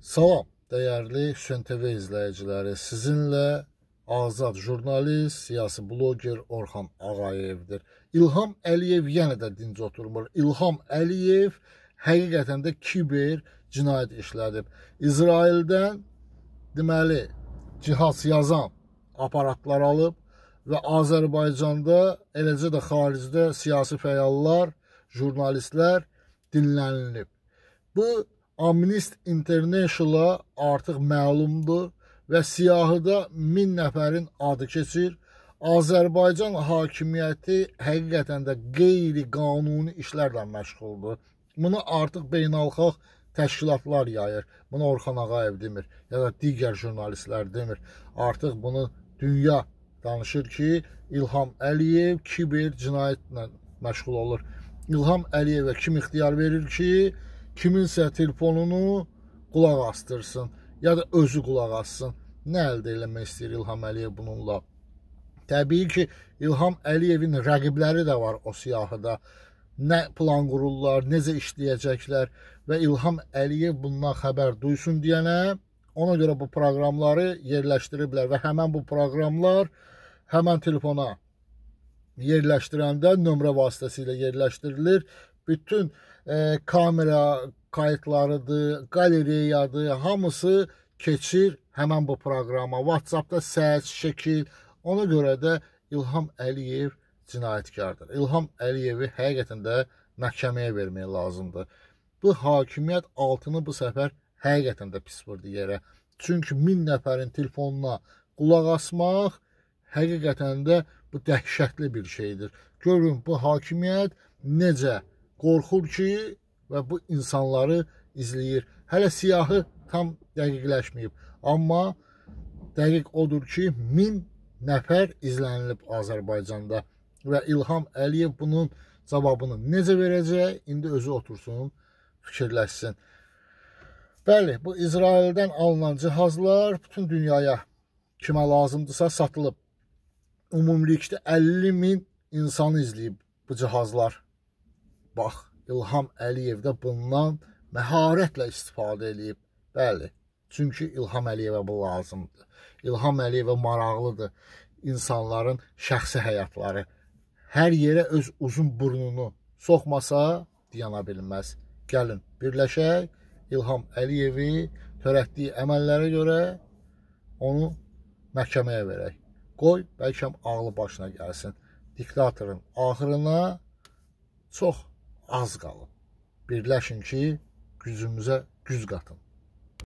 Salam, dəyərli Hüseyn TV izləyiciləri. Sizinlə azad jurnalist, siyasi bloger Orxan Ağayevdir. İlham Əliyev yenə də dinc oturmur. İlham Əliyev həqiqətən də kiber cinayət işlədib. İsraildən deməli cihaz yazan aparatlar alıb və Azərbaycanda eləcə də xaricdə siyasi fəallar, jurnalistlər dinlənilib. Bu Amnist International artıq məlumdur və siyahıda 1000 nəfərin adı keçir. Azərbaycan hakimiyyəti həqiqətən də qeyri-qanuni işlərlə məşğuldur. Bunu artıq beynəlxalq təşkilatlar yayır. Bunu Orxan Ağayev demir ya da digər jurnalistlər demir. Artıq bunu dünya danışır ki, İlham Əliyev kiber cinayətlə məşğul olur. İlham Əliyevə kim ixtiyar verir ki, kiminsə telefonunu qulaq astırsın ya da özü qulaq assın. Nə əldə eləmək istəyir İlham Əliyev bununla? Təbii ki, İlham Əliyevin rəqibləri də var o siyahıda. Nə plan qururlar, necə işləyəcəklər və İlham Əliyev bundan xəbər duysun deyənə ona görə bu proqramları yerləşdiriblər və həmin bu proqramlar həmin telefona yerləşdirəndə nömrə vasitəsilə yerləşdirilir bütün e, kamera kayıtlarıdır, qaleriyadır, hamısı keçir həmən bu proqrama. WhatsApp-da səs, şəkil. Ona görə də İlham Əliyev cinayətkardır. İlham Əliyevi həqiqətən də məhkəməyə vermək lazımdır. Bu hakimiyyət altını bu səfər həqiqətən də pis vurdu yerə. Çünki 1000 nəfərin telefonuna qulaq asmaq həqiqətən də bu dəhşətli bir şeydir. Görün bu hakimiyyət necə qorxur ki, və bu insanları izləyir. Hələ siyahı tam dəqiqləşməyib, amma dəqiq odur ki, 1000 nəfər izlənilib Azərbaycanda və İlham Əliyev bunun cavabını necə verəcək? İndi özü otursun, fikirləşsin. Bəli, bu İsraildən alınan cihazlar bütün dünyaya kimə lazımdırsa satılıb. Ümumilikdə 50 min insanı izləyib bu cihazlar. Bax, İlham Əliyev də bundan məharətlə istifadə edib. Bəli, çünki İlham Əliyevə bu lazımdır. İlham Əliyevə maraqlıdır insanların şəxsi həyatları. Hər yerə öz uzun burnunu soxmasa diyana bilməz. Gəlin, birləşək, İlham Əliyevi törətdiyi əməllərə görə onu məhkəməyə verək. Qoy, bəlkə ağlı başına gəlsin. Diktatorun axırına çox az qalıb. Birləşin ki, gücümüzə güc qatın.